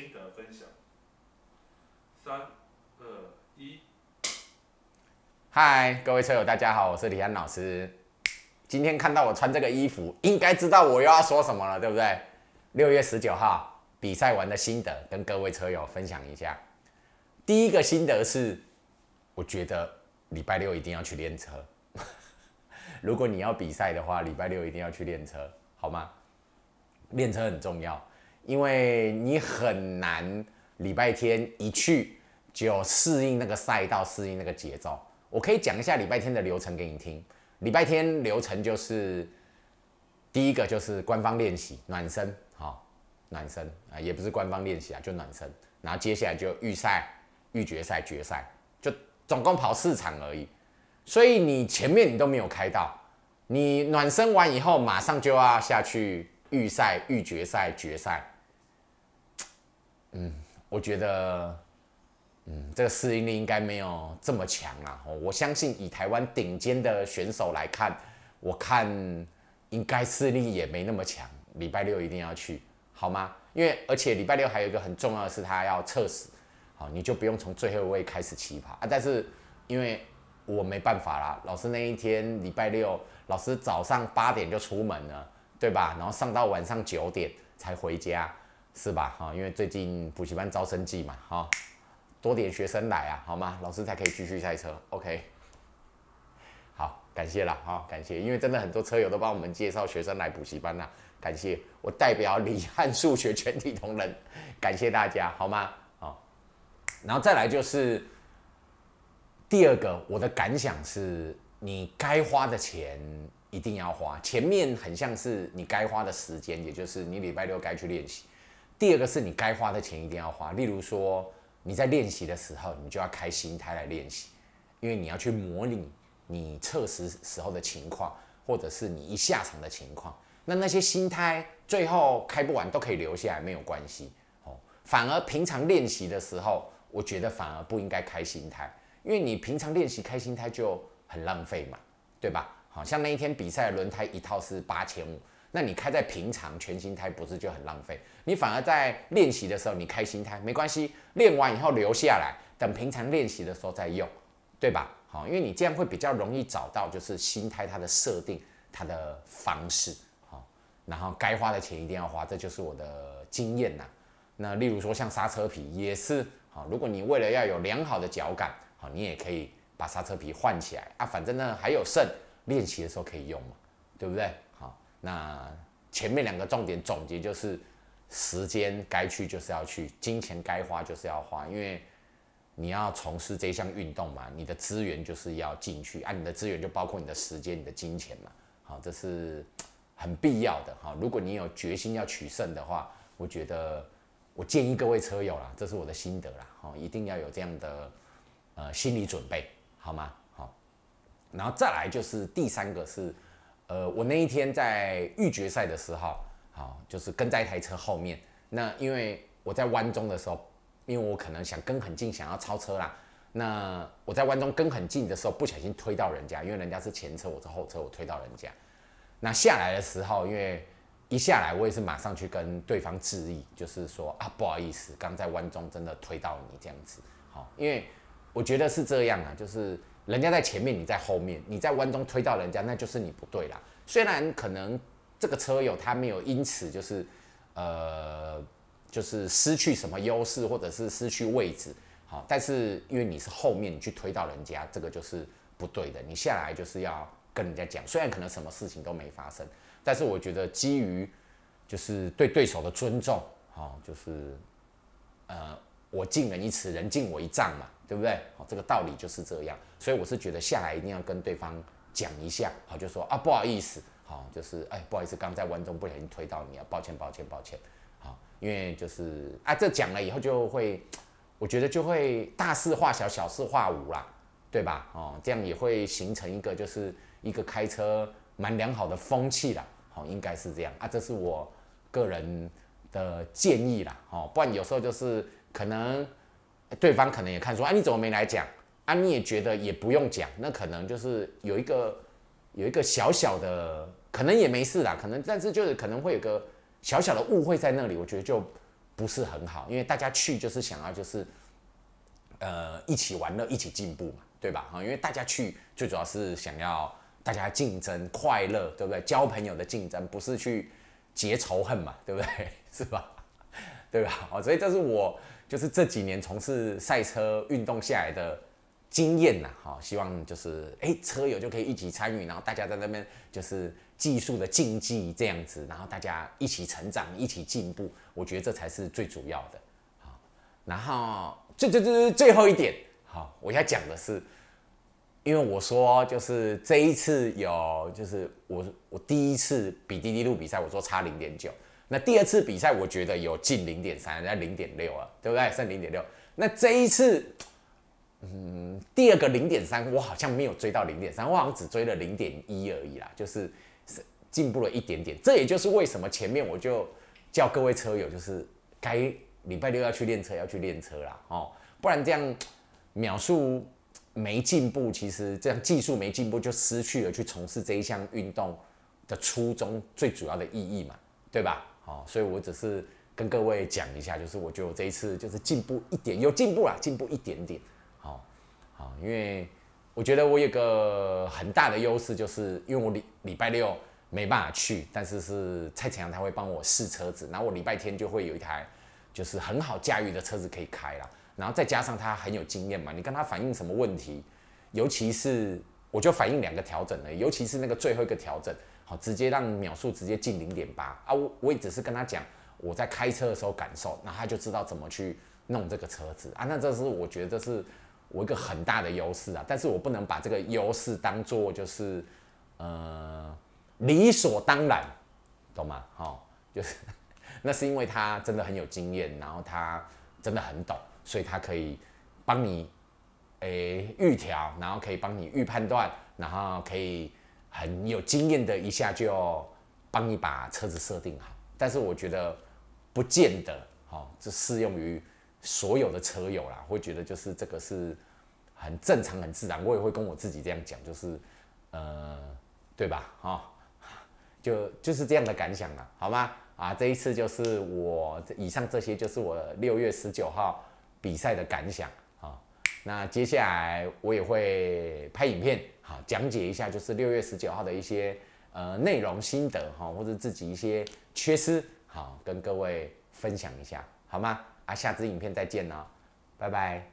心得分享，三、二、一。嗨，各位车友，大家好，我是李安老师。今天看到我穿这个衣服，应该知道我又要说什么了，对不对？六月十九号比赛完的心得，跟各位车友分享一下。第一个心得是，我觉得礼拜六一定要去练车。如果你要比赛的话，礼拜六一定要去练车，好吗？练车很重要。因为你很难礼拜天一去就适应那个赛道，适应那个节奏。我可以讲一下礼拜天的流程给你听。礼拜天流程就是第一个就是官方练习暖身，好，暖身啊，也不是官方练习啊，就暖身。然后接下来就预赛、预决赛、决赛，就总共跑四场而已。所以你前面你都没有开到，你暖身完以后马上就要下去预赛、预决赛、决赛。嗯，我觉得，嗯，这个适应力应该没有这么强啦。我相信以台湾顶尖的选手来看，我看应该视力也没那么强。礼拜六一定要去，好吗？因为而且礼拜六还有一个很重要的是，他要测试，好，你就不用从最后一位开始奇葩啊。但是因为我没办法啦，老师那一天礼拜六，老师早上八点就出门了，对吧？然后上到晚上九点才回家。是吧？哈，因为最近补习班招生季嘛，哈，多点学生来啊，好吗？老师才可以继续赛车。OK，好，感谢了，哈，感谢，因为真的很多车友都帮我们介绍学生来补习班啦，感谢。我代表李汉数学全体同仁，感谢大家，好吗？好，然后再来就是第二个，我的感想是你该花的钱一定要花，前面很像是你该花的时间，也就是你礼拜六该去练习。第二个是你该花的钱一定要花，例如说你在练习的时候，你就要开心态来练习，因为你要去模拟你测试时候的情况，或者是你一下场的情况。那那些心态最后开不完都可以留下来，没有关系哦。反而平常练习的时候，我觉得反而不应该开心态，因为你平常练习开心态就很浪费嘛，对吧？好，像那一天比赛轮胎一套是八千五。那你开在平常全新胎不是就很浪费？你反而在练习的时候你开新胎没关系，练完以后留下来，等平常练习的时候再用，对吧？好，因为你这样会比较容易找到就是新胎它的设定它的方式，好，然后该花的钱一定要花，这就是我的经验呐。那例如说像刹车皮也是，好，如果你为了要有良好的脚感，好，你也可以把刹车皮换起来啊，反正呢还有剩，练习的时候可以用嘛，对不对？那前面两个重点总结就是，时间该去就是要去，金钱该花就是要花，因为你要从事这项运动嘛，你的资源就是要进去，啊，你的资源就包括你的时间、你的金钱嘛，好，这是很必要的哈。如果你有决心要取胜的话，我觉得我建议各位车友啦，这是我的心得啦，哈，一定要有这样的呃心理准备，好吗？好，然后再来就是第三个是。呃，我那一天在预决赛的时候，好，就是跟在一台车后面。那因为我在弯中的时候，因为我可能想跟很近，想要超车啦。那我在弯中跟很近的时候，不小心推到人家，因为人家是前车，我是后车，我推到人家。那下来的时候，因为一下来我也是马上去跟对方致意，就是说啊，不好意思，刚在弯中真的推到你这样子，好，因为我觉得是这样啊，就是。人家在前面，你在后面，你在弯中推到人家，那就是你不对啦。虽然可能这个车友他没有因此就是，呃，就是失去什么优势或者是失去位置，好，但是因为你是后面你去推到人家，这个就是不对的。你下来就是要跟人家讲，虽然可能什么事情都没发生，但是我觉得基于就是对对手的尊重，好，就是，呃。我敬人一尺，人敬我一丈嘛，对不对？好，这个道理就是这样，所以我是觉得下来一定要跟对方讲一下，好，就说啊，不好意思，好，就是哎，不好意思，刚在弯中不小心推到你了，抱歉，抱歉，抱歉，好，因为就是啊，这讲了以后就会，我觉得就会大事化小，小事化无啦，对吧？哦，这样也会形成一个就是一个开车蛮良好的风气了，好，应该是这样啊，这是我个人的建议啦，哦，不然有时候就是。可能对方可能也看出啊，你怎么没来讲？啊，你也觉得也不用讲，那可能就是有一个有一个小小的，可能也没事啦。可能但是就是可能会有个小小的误会在那里，我觉得就不是很好，因为大家去就是想要就是呃一起玩乐，一起进步嘛，对吧？啊，因为大家去最主要是想要大家竞争快乐，对不对？交朋友的竞争不是去结仇恨嘛，对不对？是吧？对吧？啊，所以这是我。就是这几年从事赛车运动下来的经验呐，哈，希望就是哎车友就可以一起参与，然后大家在那边就是技术的竞技这样子，然后大家一起成长，一起进步，我觉得这才是最主要的。好，然后最最最最后一点，好，我要讲的是，因为我说就是这一次有就是我我第一次比滴滴路比赛，我说差零点九。那第二次比赛，我觉得有进零点三，那零点六啊，对不对？剩零点六。那这一次，嗯，第二个零点三，我好像没有追到零点三，我好像只追了零点一而已啦，就是是进步了一点点。这也就是为什么前面我就叫各位车友，就是该礼拜六要去练车，要去练车啦，哦，不然这样秒数没进步，其实这样技术没进步，就失去了去从事这一项运动的初衷，最主要的意义嘛，对吧？哦，所以我只是跟各位讲一下，就是我觉得我这一次就是进步一点，有进步啦，进步一点点。好，好，因为我觉得我有个很大的优势，就是因为我礼礼拜六没办法去，但是是蔡强阳他会帮我试车子，然后我礼拜天就会有一台就是很好驾驭的车子可以开了，然后再加上他很有经验嘛，你跟他反映什么问题，尤其是我就反映两个调整了，尤其是那个最后一个调整。直接让秒数直接进零点八啊！我我也只是跟他讲我在开车的时候感受，那他就知道怎么去弄这个车子啊。那这是我觉得这是我一个很大的优势啊，但是我不能把这个优势当做就是呃理所当然，懂吗？哦，就是 那是因为他真的很有经验，然后他真的很懂，所以他可以帮你诶预调，然后可以帮你预判断，然后可以。很有经验的，一下就帮你把车子设定好，但是我觉得不见得，哦，这适用于所有的车友啦。会觉得就是这个是很正常、很自然。我也会跟我自己这样讲，就是，呃，对吧，哈，就就是这样的感想啦，好吗？啊，这一次就是我以上这些就是我六月十九号比赛的感想，哈。那接下来我也会拍影片。讲解一下，就是六月十九号的一些呃内容心得哈，或者自己一些缺失，好跟各位分享一下，好吗？啊，下支影片再见哦，拜拜。